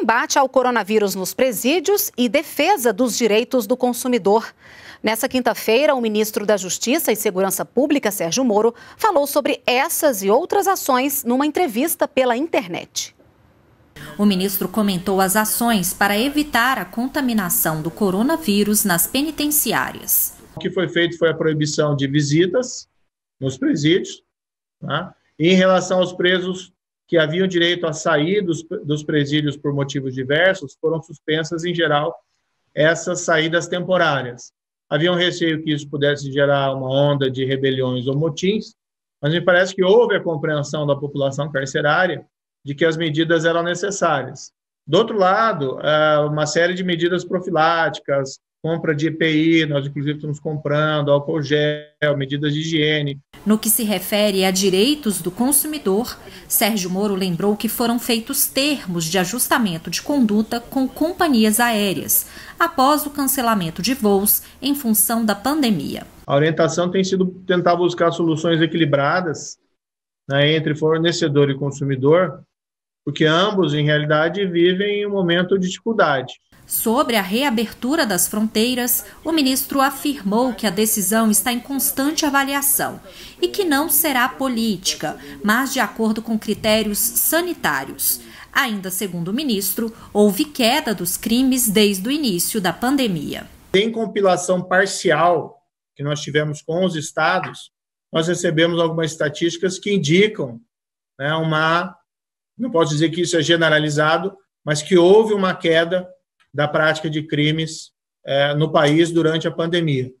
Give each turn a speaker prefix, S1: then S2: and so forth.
S1: combate ao coronavírus nos presídios e defesa dos direitos do consumidor. Nessa quinta-feira, o ministro da Justiça e Segurança Pública, Sérgio Moro, falou sobre essas e outras ações numa entrevista pela internet.
S2: O ministro comentou as ações para evitar a contaminação do coronavírus nas penitenciárias.
S3: O que foi feito foi a proibição de visitas nos presídios. E tá? em relação aos presos, que haviam direito a sair dos, dos presídios por motivos diversos, foram suspensas, em geral, essas saídas temporárias. Havia um receio que isso pudesse gerar uma onda de rebeliões ou motins, mas me parece que houve a compreensão da população carcerária de que as medidas eram necessárias. Do outro lado, é, uma série de medidas profiláticas, compra de EPI, nós inclusive estamos comprando, álcool gel, medidas de higiene,
S2: no que se refere a direitos do consumidor, Sérgio Moro lembrou que foram feitos termos de ajustamento de conduta com companhias aéreas após o cancelamento de voos em função da pandemia.
S3: A orientação tem sido tentar buscar soluções equilibradas né, entre fornecedor e consumidor porque ambos, em realidade, vivem um momento de dificuldade.
S2: Sobre a reabertura das fronteiras, o ministro afirmou que a decisão está em constante avaliação e que não será política, mas de acordo com critérios sanitários. Ainda segundo o ministro, houve queda dos crimes desde o início da pandemia.
S3: Em compilação parcial que nós tivemos com os estados, nós recebemos algumas estatísticas que indicam né, uma não posso dizer que isso é generalizado, mas que houve uma queda da prática de crimes eh, no país durante a pandemia.